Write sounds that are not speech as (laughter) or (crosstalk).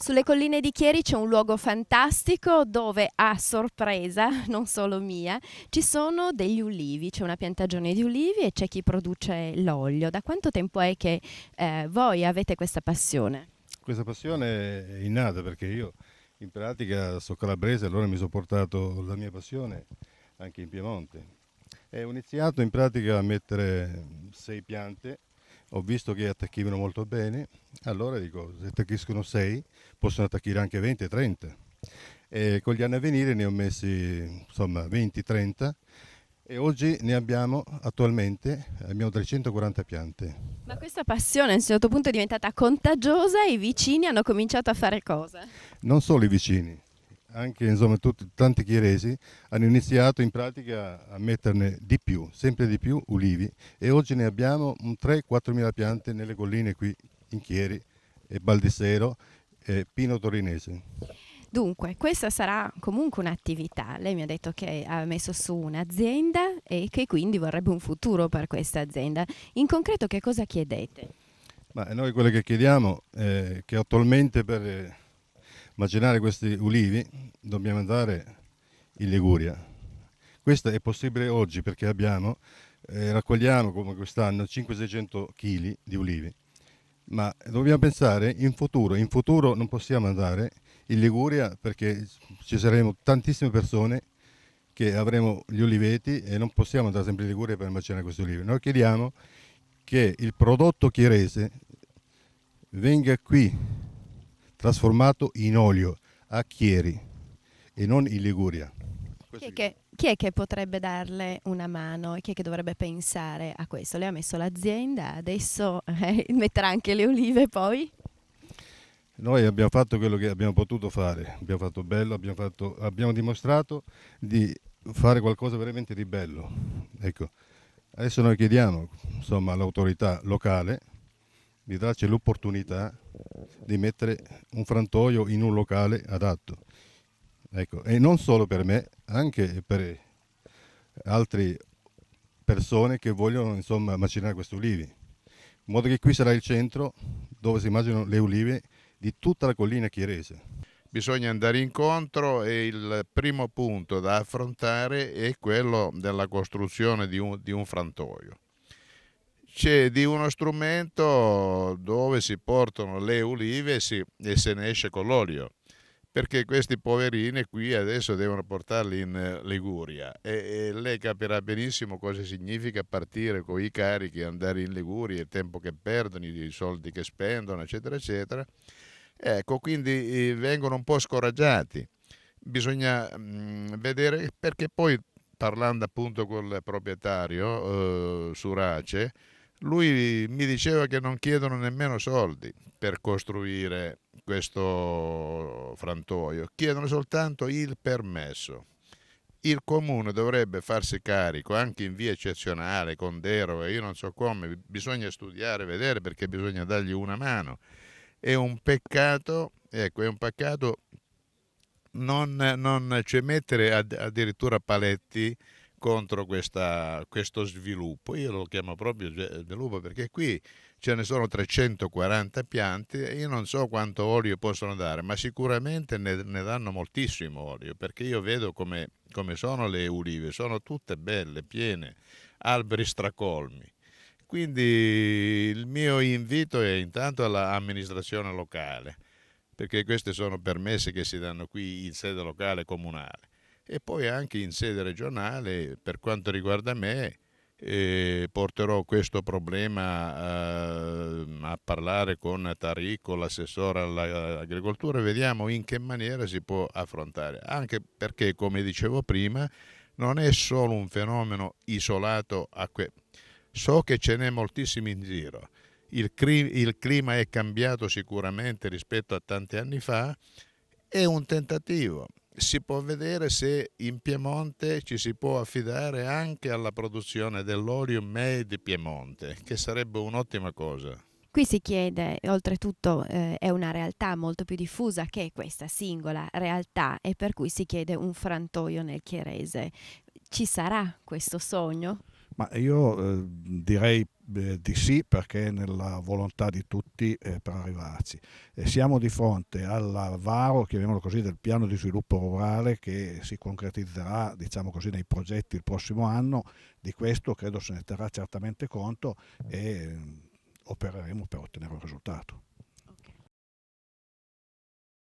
Sulle colline di Chieri c'è un luogo fantastico dove, a sorpresa, (laughs) non solo mia, ci sono degli ulivi, c'è una piantagione di ulivi e c'è chi produce l'olio. Da quanto tempo è che eh, voi avete questa passione? Questa passione è innata perché io in pratica sono calabrese, allora mi sono portato la mia passione anche in Piemonte. E ho iniziato in pratica a mettere sei piante ho visto che attacchivano molto bene, allora dico se attacchiscono 6 possono attacchire anche 20 e 30. E con gli anni a venire ne ho messi insomma 20-30 e oggi ne abbiamo attualmente abbiamo 340 piante. Ma questa passione a un certo punto è diventata contagiosa e i vicini hanno cominciato a fare cosa? Non solo i vicini, anche insomma, tutti, tanti chieresi hanno iniziato in pratica a metterne di più, sempre di più ulivi e oggi ne abbiamo 3-4 mila piante nelle colline qui in Chieri, e Baldissero e Pino Torinese. Dunque, questa sarà comunque un'attività. Lei mi ha detto che ha messo su un'azienda e che quindi vorrebbe un futuro per questa azienda. In concreto che cosa chiedete? Ma noi quello che chiediamo è eh, che attualmente per eh, macinare questi ulivi dobbiamo andare in Liguria. Questo è possibile oggi perché abbiamo, eh, raccogliamo come quest'anno 500-600 kg di ulivi, ma dobbiamo pensare in futuro, in futuro non possiamo andare in Liguria perché ci saremo tantissime persone che avremo gli oliveti e non possiamo andare sempre in Liguria per macinare questi ulivi. Noi chiediamo che il prodotto chierese venga qui trasformato in olio a Chieri e non in Liguria. Chi è, che, chi è, che, potrebbe darle una mano e chi è che dovrebbe pensare a questo? Lei ha messo l'azienda, adesso eh, (laughs) metterà anche le olive poi? Noi abbiamo fatto quello che abbiamo potuto fare, abbiamo fatto bello, abbiamo, fatto, abbiamo dimostrato di fare qualcosa veramente di bello. Ecco. Adesso noi chiediamo all'autorità locale di darci l'opportunità di mettere un frantoio in un locale adatto. Ecco, e non solo per me, anche per altre persone che vogliono insomma, macinare queste ulivi. In modo che qui sarà il centro dove si immaginano le ulive di tutta la collina chierese. Bisogna andare incontro e il primo punto da affrontare è quello della costruzione di un, di un frantoio di uno strumento dove si portano le ulive e, si, e se ne esce con l'olio perché questi poverini qui adesso devono portarli in eh, Liguria e, e, lei capirà benissimo cosa significa partire con i carichi, andare in Liguria, il tempo che perdono, i soldi che spendono, eccetera, eccetera. Ecco, quindi eh, vengono un po' scoraggiati. Bisogna mh, mm, vedere perché poi parlando appunto col proprietario eh, Surace, lui mi diceva che non chiedono nemmeno soldi per costruire questo frantoio, chiedono soltanto il permesso. Il comune dovrebbe farsi carico anche in via eccezionale, con deroga, io non so come, bisogna studiare, vedere perché bisogna dargli una mano. È un peccato, ecco, è un peccato non, non cioè mettere addirittura paletti contro questa, questo sviluppo. Io lo chiamo proprio sviluppo perché qui ce ne sono 340 piante e io non so quanto olio possono dare, ma sicuramente ne, ne danno moltissimo olio perché io vedo come, come sono le ulive, sono tutte belle, piene, alberi stracolmi. Quindi il mio invito è intanto all'amministrazione locale, perché questi sono permessi che si danno qui in sede locale comunale e poi anche in sede regionale, per quanto riguarda me, eh, porterò questo problema eh, a parlare con Tarico, l'assessore all'agricoltura, e vediamo in che maniera si può affrontare, anche perché, come dicevo prima, non è solo un fenomeno isolato a que... So che ce n'è moltissimi in giro. Il, cri... il clima è cambiato sicuramente rispetto a tanti anni fa, è un tentativo, si può vedere se in Piemonte ci si può affidare anche alla produzione dell'olio made Piemonte, che sarebbe un'ottima cosa. Qui si chiede, oltretutto eh, è una realtà molto più diffusa che questa singola realtà e per cui si chiede un frantoio nel Chierese. Ci sarà questo sogno? Ma io eh, direi eh, di sì perché è nella volontà di tutti eh, per arrivarci. Eh, siamo di fronte all'avaro, chiamiamolo così, del piano di sviluppo rurale che si concretizzerà diciamo così, nei progetti il prossimo anno, di questo credo se ne terrà certamente conto e mm, opereremo per ottenere un risultato.